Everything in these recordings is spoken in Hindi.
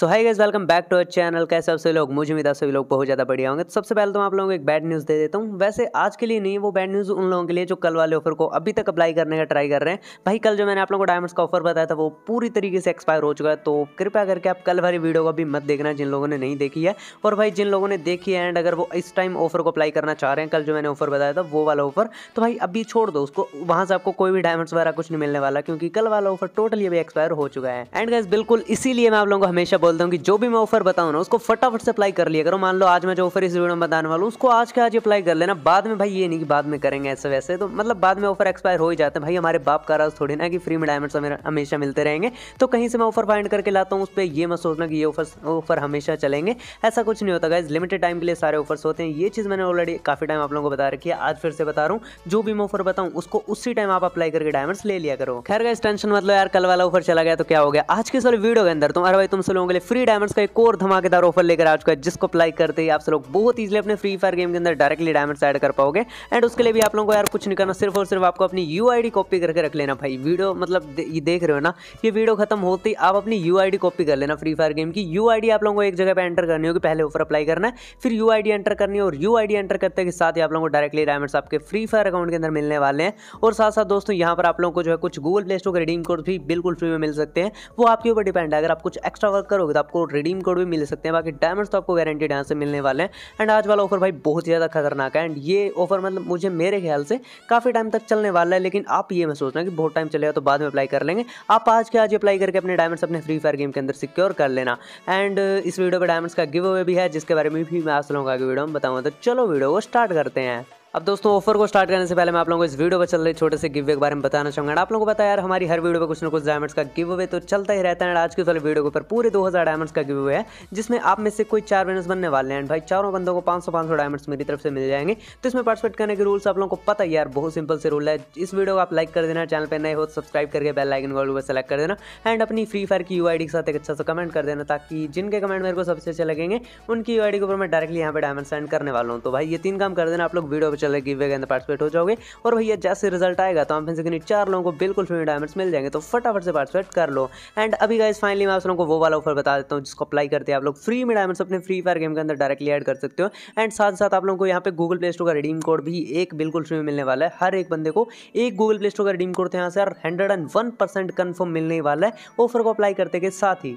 so hi guys welcome back to our channel कैसे आप सभी लोग मुझे उम्मीद है सभी लोग बहुत ज़्यादा बढ़िया होंगे तो सबसे पहले तो मैं आप लोगों को एक बैड न्यूज़ दे देता हूँ वैसे आज के लिए नहीं वो बैड न्यूज़ उन लोगों के लिए जो कल वाले ऑफर को अभी तक अप्लाई करने का ट्राई कर रहे हैं भाई कल जो मैंने आप लोगों को डायमंड्स का ऑफर बताया था वो पूरी तरीके से एक्सपायर हो चुका है तो कृपया करके आप कल वाली वीडियो को अभी मत देखना जिन लोगों ने नहीं देखी है और भाई जिन लोगों ने देखी है एंड अगर वो इस टाइम ऑफर को अप्लाई करना चाह रहे हैं कल जो मैंने ऑफर बताया था वो वाला ऑफर तो भाई अभी छोड़ दो उसको वहाँ से आपको कोई भी डायमंड्स वगैरह कुछ नहीं मिलने वाला क्योंकि कल वाला ऑफर टोटली अभी एक्सपायर हो चुका है एंड गैस बिल्कुल इसीलिए मैं आप लोगों को हमेशा बोलता हूँ कि जो भी मैं ऑफर बताऊँ ना उसको फटाफट से अप्लाई कर लिया करो मान लो आज मैं जो ऑफर इस वीडियो में बताने वाला हूँ उसको आज के आज अप्लाई कर लेना बाद में भाई ये नहीं कि बाद में करेंगे ऐसे वैसे तो मतलब बाद में ऑफर एक्सपायर हो ही जाते हैं भाई हमारे बाप का रहा थोड़ी ना कि फ्री में डायमंड्स हमेशा मिलते रहेंगे तो कहीं से मैं ऑफर फाइंड करके लाता हूँ उस पर ये मैं सोचना कि ये ऑफर ऑफर हमेशा चलेंगे ऐसा कुछ नहीं होता गाइज लिमिटेड टाइम के लिए सारे ऑफर्स होते हैं ये चीज़ मैंने ऑलरेडी काफ़ी टाइम आप लोगों को बता रखी है आज फिर से बता रहा हूँ जो भी मैं ऑफर बताऊँ उसको उसी टाइम आप अप्लाई करके डायमंड्स ले लिया करो खैर गाइज टेंशन मतलब यार कल वाला ऑफर चला गया तो क्या हो गया आज के सारे वीडियो के अंदर तुम तो, अरे भाई तुम लोगों के वाले फ्री डायमंड्स का एक और धमाकेदार ऑफर लेकर आ चुका है जिसको अप्लाई करते ही आप सब लोग बहुत इजीली अपने फ्री फायर गेम के अंदर डायरेक्टली डायमंड्स ऐड कर पाओगे एंड उसके लिए भी आप लोगों को यार कुछ नहीं करना सिर्फ और सिर्फ आपको अपनी यू कॉपी करके रख लेना भाई वीडियो मतलब ये देख रहे हो ना ये वीडियो खत्म होते ही आप अपनी यू कॉपी कर लेना फ्री फायर गेम की यू आप लोगों को एक जगह पर एंटर करनी होगी पहले ऑफर अप्लाई करना है फिर यू एंटर करनी है और यू एंटर करते के साथ ही आप लोगों को डायरेक्टली डायमंड्स आपके फ्री फायर अकाउंट के अंदर मिलने वाले हैं और साथ साथ दोस्तों यहाँ पर आप लोगों को जो है कुछ गूगल प्ले स्टोर का रिडीम कोड भी बिल्कुल फ्री में मिल सकते हैं वो आपके ऊपर डिपेंड है अगर आप कुछ एक्स्ट्रा वर्क करो करोगे तो आपको रिडीम कोड भी मिल सकते हैं बाकी डायमंड्स तो आपको गारंटेड यहाँ से मिलने वाले हैं एंड आज वाला ऑफर भाई बहुत ज़्यादा खतरनाक है एंड ये ऑफर मतलब मुझे मेरे ख्याल से काफ़ी टाइम तक चलने वाला है लेकिन आप ये मैं सोचना कि बहुत टाइम चलेगा तो बाद में अप्लाई कर लेंगे आप आज के आज अप्लाई करके अपने डायमंड्स अपने फ्री फायर गेम के अंदर सिक्योर कर लेना एंड इस वीडियो पर डायमंड्स का गिव अवे भी है जिसके बारे में भी मैं आज लूँगा कि वीडियो में बताऊँगा तो चलो वीडियो को स्टार्ट करते हैं अब दोस्तों ऑफर को स्टार्ट करने से पहले मैं आप लोगों को इस वीडियो पर चल रहे छोटे से गिवे के बारे में बताना चाहूंगा आप लोगों को पता है यार हमारी हर वीडियो पर कुछ ना कुछ डायमंड्स का गिव अवे तो चलता ही रहता है आज के वाले वीडियो के ऊपर पूरे दो डायमंड्स का गिव अवे है जिसमें आप में से कोई चार विनर्स बनने वाले हैं भाई चारों बंदों को पांच सौ डायमंड्स मेरी तरफ से मिल जाएंगे तो इसमें पार्टिसिपेट करने के रूल्स आप लोगों को पता ही यार बहुत सिंपल से रूल है इस वीडियो को आप लाइक कर देना चैनल पर नए हो सब्सक्राइब तो करके बेल आइकन वालों पर सेलेक्ट कर देना एंड अपनी फ्री फायर की यू के साथ एक अच्छा सा कमेंट कर देना ताकि जिनके कमेंट मेरे को सबसे अच्छे लगेंगे उनकी यू के ऊपर मैं डायरेक्टली यहाँ पर डायमंड सेंड करने वाला हूँ तो भाई ये तीन काम कर देना आप लोग वीडियो पर चले गिवे के अंदर पार्टिसिपेट हो जाओगे और भैया जैसे रिजल्ट आएगा तो हम फिर से चार लोगों को बिल्कुल फ्री डायमंड्स मिल जाएंगे तो फटाफट से पार्टिसिपेट कर लो एंड अभी गाइज फाइनली मैं आप लोगों को वो वाला ऑफर बता देता हूँ जिसको अप्लाई करते हैं आप लोग फ्री में डायमंड्स अपने फ्री फायर गेम के अंदर डायरेक्टली एड कर सकते हो एंड साथ साथ आप लोगों को यहाँ पे गूगल प्ले स्टोर का रिडीम कोड भी एक बिल्कुल फ्री में मिलने वाला है हर एक बंदे को एक गूगल प्ले स्टोर का रिडीम कोड तो यहाँ से hundred and one percent confirm मिलने वाला है ऑफर को अप्लाई करते के साथ ही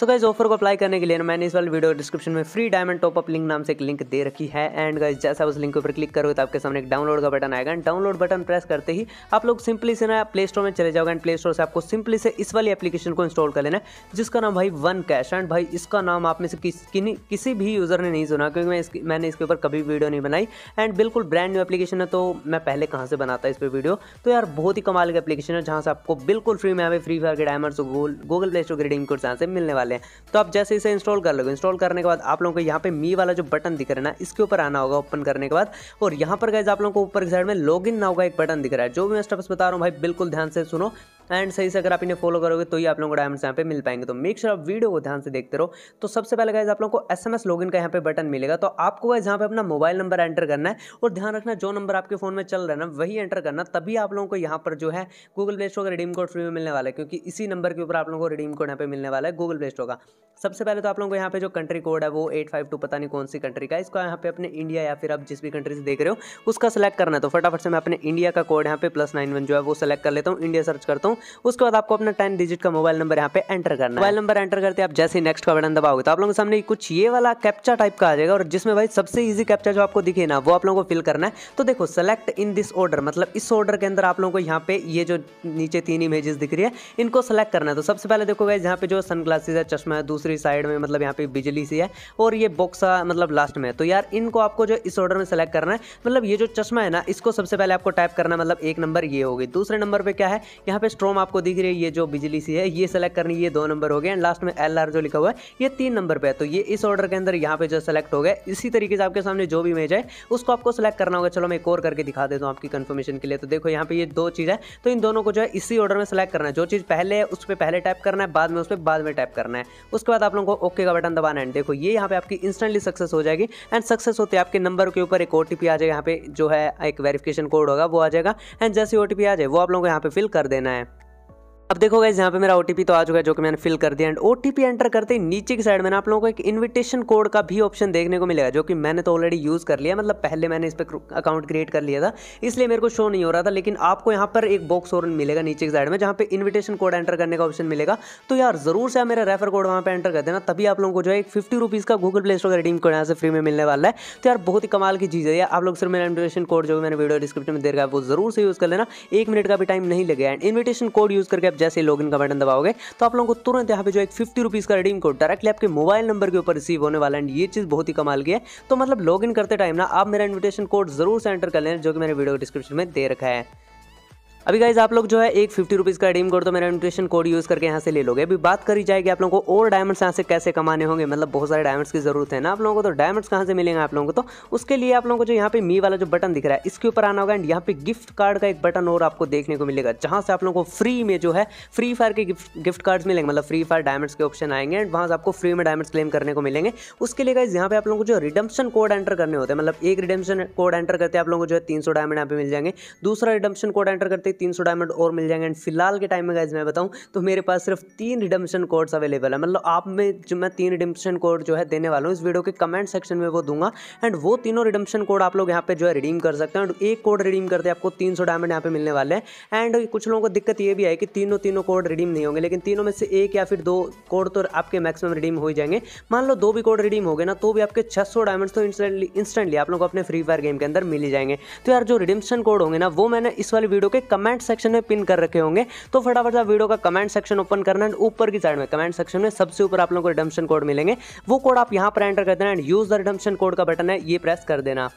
सो गाइज ऑफर को अप्लाई करने के लिए मैंने इस वाले वीडियो डिस्क्रिप्शन में फ्री डायमंड टॉपअप लिंक नाम से एक लिंक दे रखी है एंड गाइज जैसा उस लिंक के ऊपर क्लिक करोगे तो आपके सामने एक डाउनलोड का बटन आएगा एंड डाउनलोड बटन प्रेस करते ही आप लोग सिंपली से ना प्ले स्टोर में चले जाओगे एंड प्ले स्टोर से आपको सिंपली से इस वाली एप्लीकेशन को इंस्टॉल कर लेना है जिसका नाम भाई वन कैश एंड भाई इसका नाम आप में से किसी भी यूज़र ने नहीं सुना क्योंकि मैं इसकी मैंने इसके ऊपर कभी वीडियो नहीं बनाई एंड बिल्कुल ब्रांड न्यू एप्लीकेशन है तो मैं पहले कहाँ से बनाता इस पर वीडियो तो यार बहुत ही कमाल की एप्लीकेशन है जहाँ से आपको बिल्कुल फ्री में हमें फ्री फायर के डायमंड गूगल प्ले स्टोर के रिडीम कोड से मिलने वाले वाले हैं तो आप जैसे इसे इंस्टॉल कर लोगे इंस्टॉल करने के बाद आप लोगों को यहाँ पे मी वाला जो बटन दिख रहा है ना इसके ऊपर आना होगा ओपन करने के बाद और यहाँ पर गए आप लोगों को ऊपर की साइड में लॉग इन ना होगा एक बटन दिख रहा है जो भी मैं स्टेप्स बता रहा हूँ भाई बिल्कुल ध्यान से सुनो एंड सही से अगर आप इन्हें फॉलो करोगे तो ही आप लोगों को डायमंड्स यहाँ पे मिल पाएंगे तो मेक श्योर आप वीडियो को ध्यान से देखते रहो तो सबसे पहले गाइज आप लोगों को एस एम एस लॉगिन का यहाँ पे बटन मिलेगा तो आपको गाइज यहाँ पे अपना मोबाइल नंबर एंटर करना है और ध्यान रखना जो नंबर आपके फोन में चल रहा है ना वही एंटर करना तभी आप लोगों को यहाँ पर जो है गूगल प्ले स्टोर का रिडीम कोड फ्री में मिलने वाला है क्योंकि इसी नंबर के ऊपर आप लोगों को रिडीम कोड यहाँ पे मिलने वाला है गूगल प्ले स्टोर का सबसे पहले तो आप लोगों को यहाँ पे जो कंट्री कोड है वो एट फाइव टू पता नहीं कौन सी कंट्री का इसको यहाँ पे अपने इंडिया या फिर आप जिस भी कंट्री से देख रहे हो उसका सेलेक्ट करना है तो फटाफट से मैं अपने इंडिया का कोड यहाँ पे प्लस नाइन वन जो है वो सेलेक्ट कर लेता हूँ इंडिया सर्च करता हूँ उसके बाद आपको अपना टेन डिजिट का मोबाइल नंबर यहाँ पे एंटर करना मोबाइल नंबर एंटर करते आप जैसे नेक्स्ट का बटन दबाओगे तो आप लोगों के सामने कुछ ये वाला कैप्चा टाइप का आ जाएगा और जिसमें भाई सबसे ईजी कैप्चा जो आपको दिखे ना वो आप लोगों को फिल करना है तो देखो सेलेक्ट इन दिस ऑर्डर मतलब इस ऑर्डर के अंदर आप लोगों को यहाँ पे ये जो नीचे तीन इमेजेस दिख रही है इनको सेलेक्ट करना है तो सबसे पहले देखो यहाँ पे जो सन ग्लासेज है चश्मा है दूसरा दूसरी साइड में मतलब यहाँ पे बिजली सी है और ये बॉक्सा मतलब लास्ट में है तो यार इनको आपको जो इस ऑर्डर में सेलेक्ट करना है मतलब ये जो चश्मा है ना इसको सबसे पहले आपको टाइप करना मतलब एक नंबर ये होगी दूसरे नंबर पर क्या है यहाँ पे स्ट्रोम आपको दिख रही है ये जो बिजली सी है ये सेलेक्ट करनी ये दो नंबर हो गए एंड लास्ट में एल जो लिखा हुआ है ये तीन नंबर पर है तो ये इस ऑर्डर के अंदर यहाँ पे जो सेलेक्ट हो गया इसी तरीके से आपके सामने जो भी इमेज है उसको आपको सेलेक्ट करना होगा चलो मैं एक और करके दिखा देता हूँ आपकी कन्फर्मेशन के लिए तो देखो यहाँ पे ये दो चीज़ है तो इन दोनों को जो है इसी ऑर्डर में सेलेक्ट करना है जो चीज़ पहले है उस पर पहले टाइप करना है बाद में उस पर बाद में टाइप करना है उसके बाद आप लोगों को ओके का बटन दबाना है देखो ये यहाँ पे आपकी इंस्टेंटली सक्सेस हो जाएगी एंड सक्सेस होते आपके नंबर के ऊपर एक ओ आ जाएगा यहाँ पे जो है एक वेरिफिकेशन कोड होगा वो आ जाएगा एंड जैसे ओ आ जाए वो आप लोगों को यहाँ पे फिल कर देना है अब देखो गाइज यहाँ पे मेरा ओटीपी तो आ चुका है जो कि मैंने फिल कर दिया एंड ओटीपी एंटर करते ही नीचे की साइड में ना आप लोगों को एक इनविटेशन कोड का भी ऑप्शन देखने को मिलेगा जो कि मैंने तो ऑलरेडी यूज़ कर लिया मतलब पहले मैंने इस पर अकाउंट क्रिएट कर लिया था इसलिए मेरे को शो नहीं हो रहा था लेकिन आपको यहाँ पर एक बॉक्स और मिलेगा नीचे की साइड में जहाँ पे इन्विटेशन कोड एंटर करने का ऑप्शन मिलेगा तो यार जरूर से मेरा रेफर कोड वहाँ पर एंटर कर देना तभी आप लोगों को जो है एक फिफ्टी रुपीज़ का गूगल प्ले स्टोर का रिडीम कोड यहाँ से फ्री में मिलने वाला है तो यार बहुत ही कमाल की चीज़ है आप लोग सिर्फ मेरा इन्विटेशन कोड जो मैंने वीडियो डिस्क्रिप्शन में दे है वो जरूर से यूज़ कर लेना एक मिनट का भी टाइम नहीं लगेगा एंड इन्विटेशन कोड यूज़ करके आप जैसे लॉग इन का बटन दबाओगे तो आप लोगों को तुरंत यहाँ पे जो एक फिफ्टी रुपीज़ का रिडीम कोड डायरेक्टली आपके मोबाइल नंबर के ऊपर रिसीव होने वाला है ये चीज़ बहुत ही कमाल की है तो मतलब इन करते टाइम ना आप मेरा इन्विटेशन कोड जरूर से एंटर कर लेना जो कि मैंने वीडियो डिस्क्रिप्शन में दे रखा है अभी गाइज आप लोग जो है एक फिफ्टी रुपीज़ का रिडीम कोड तो मेरा न्यूट्रिशन कोड यूज़ करके यहाँ से ले लोगे अभी बात करी जाएगी आप लोगों को और डायमंड्स यहाँ से कैसे कमाने होंगे मतलब बहुत सारे डायमंड्स की जरूरत है ना आप लोगों को तो डायमंड्स कहाँ से मिलेंगे आप लोगों को तो उसके लिए आप लोगों को जो यहाँ पे मी वाला जो बटन दिख रहा है इसके ऊपर आना होगा एंड यहाँ पे गिफ्ट कार्ड का एक बटन और आपको देखने को मिलेगा जहाँ से आप लोगों को फ्री में जो है फ्री फायर के गिफ्ट गिफ्ट कार्ड्स मिलेंगे मतलब फ्री फायर डायमंड्स के ऑप्शन आएंगे एंड वहाँ से आपको फ्री में डायमंड्स क्लेम करने को मिलेंगे उसके लिए गाइज यहाँ पे आप लोगों को जो रिडम्पशन कोड एंटर करने होते हैं मतलब एक रिडम्पशन कोड एंटर करते आप लोगों को जो है तीन डायमंड यहाँ पे मिल जाएंगे दूसरा रिडम्पशन कोड एंटर करते तीन डायमंड और मिल जाएंगे एंड फिलहाल के टाइम में गाइज मैं बताऊँ तो मेरे पास सिर्फ तीन रिडम्पशन कोड्स अवेलेबल है मतलब आप में जो मैं तीन रिडम्पशन कोड जो है देने वाला हूँ इस वीडियो के कमेंट सेक्शन में वो दूंगा एंड वो तीनों रिडम्पशन कोड आप लोग यहाँ पे जो है रिडीम कर सकते हैं एक कोड रिडीम करते आपको तीन सौ डायमंड यहाँ पे मिलने वाले हैं एंड कुछ लोगों को दिक्कत ये भी है कि तीनों तीनों कोड रिडीम नहीं होंगे लेकिन तीनों में से एक या फिर दो कोड तो आपके मैक्सिमम रिडीम हो जाएंगे मान लो दो भी कोड रिडीम हो गए ना तो भी आपके छह सौ डायमंड तो इंस्टेंटली इंस्टेंटली आप लोग अपने फ्री फायर गेम के अंदर मिल जाएंगे तो यार जो रिडीम्शन कोड होंगे ना वो मैंने इस वाली वीडियो के कमेंट कमेंट सेक्शन में पिन कर रखे होंगे तो फटाफट सा वीडियो का कमेंट सेक्शन ओपन करना एंड ऊपर की साइड में कमेंट सेक्शन में सबसे ऊपर आप लोगों को रिडम्शन कोड मिलेंगे वो कोड आप यहाँ पर एंटर कर देना and use the redemption code का बटन है ये प्रेस कर देना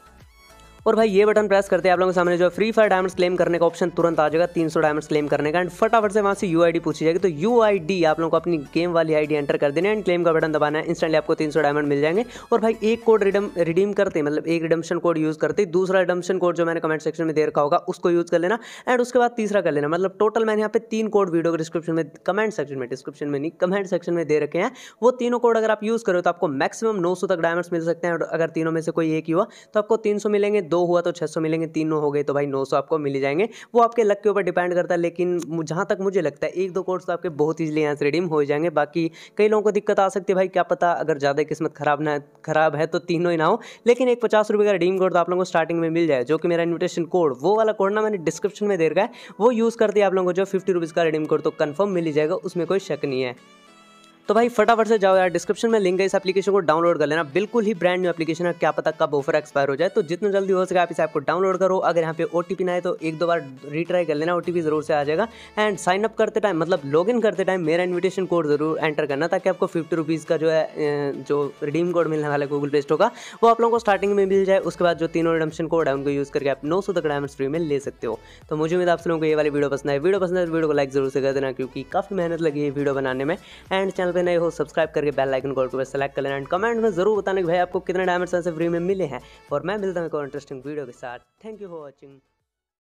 और भाई ये बटन प्रेस करते हैं आप लोगों के सामने जो फ्री फायर डायमंड क्लेम करने का ऑप्शन तुरंत आ जाएगा तीन सौ डायमंड क्लेम करने का एंड फटाफट से वहाँ से यू आई पूछी जाएगी तो यू आप लोगों को अपनी गेम वाली आईडी एंटर कर देना एंड क्लेम का बटन दबाना है इंस्टेंटली आपको तीन सौ डायमंड मिल जाएंगे और भाई एक कोड रिडम रिडीम करते मतलब एक रिडम्शन कोड यूज़ करते दूसरा रिडम्शन कोड जो मैंने कमेंट सेक्शन में दे रखा होगा उसको यूज़ कर लेना एंड उसके बाद तीसरा कर लेना मतलब टोटल मैंने यहाँ पे तीन कोड वीडियो के डिस्क्रिप्शन में कमेंट सेक्शन में डिस्क्रिप्शन में नहीं कमेंट सेक्शन में दे रखे हैं वो तीनों कोड अगर आप यूज़ करो तो आपको मैक्सिमम नौ तक डायमंड्स मिल सकते हैं और अगर तीनों में से कोई एक ही हुआ तो आपको तीन मिलेंगे दो दो हुआ तो 600 मिलेंगे तीन हो गए तो भाई 900 आपको मिल जाएंगे वो आपके लक के ऊपर डिपेंड करता है लेकिन जहाँ तक मुझे लगता है एक दो कोर्स तो आपके बहुत ईजिली यहाँ से रिडीम हो जाएंगे बाकी कई लोगों को दिक्कत आ सकती है भाई क्या पता अगर ज़्यादा किस्मत खराब ना खराब है तो तीनों ही ना हो लेकिन एक पचास रुपये का रिडीम कोड तो आप लोगों को स्टार्टिंग में मिल जाए जो कि मेरा इन्विटेशन कोड वो वाला कोड ना मैंने डिस्क्रिप्शन में दे रखा है वो यूज़ करते आप लोगों को जो फिफ्टी रुपीज़ का रिडीम कोड तो कन्फर्म मिल जाएगा उसमें कोई शक नहीं है तो भाई फटाफट से जाओ यार डिस्क्रिप्शन में लिंक है इस एप्लीकेशन को डाउनलोड कर लेना बिल्कुल ही ब्रांड न्यू एप्लीकेशन है क्या पता कब ऑफर एक्सपायर हो जाए तो जितना जल्दी हो सके आप इस ऐप को डाउनलोड करो अगर यहाँ पे ओ ना है तो एक दो बार रिट्राई कर लेना ओ जरूर से आ जाएगा एंड साइन अप करते टाइम मतलब लॉग इन करते टाइम मेरा इन्विटेशन कोड जरूर एंटर करना ताकि आपको फिफ्टी रुपीज़ का जो है जो रिडीम कोड मिलने वाला गूगल पे स्टोर का वो आप लोगों को स्टार्टिंग में मिल जाए उसके बाद जो तीनों रिडम्शन कोड है उनको यूज़ करके आप नौ सौ तक डायमंड फ्री में ले सकते हो तो मुझे उम्मीद आप लोगों को ये वाली वीडियो पसंद है वीडियो पसंद है तो वीडियो को लाइक जरूर से कर देना क्योंकि काफ़ी मेहनत लगी है वीडियो बनाने में एंड चैनल पे नए हो सब्सक्राइब करके बेल लाइकन कॉल को सेलेक्ट कर लेना एंड कमेंट में जरूर बताने कि भाई आपको कितने डायमंड फ्री में मिले हैं और मैं मिलता हूँ एक और इंटरेस्टिंग वीडियो के साथ थैंक यू फॉर वॉचिंग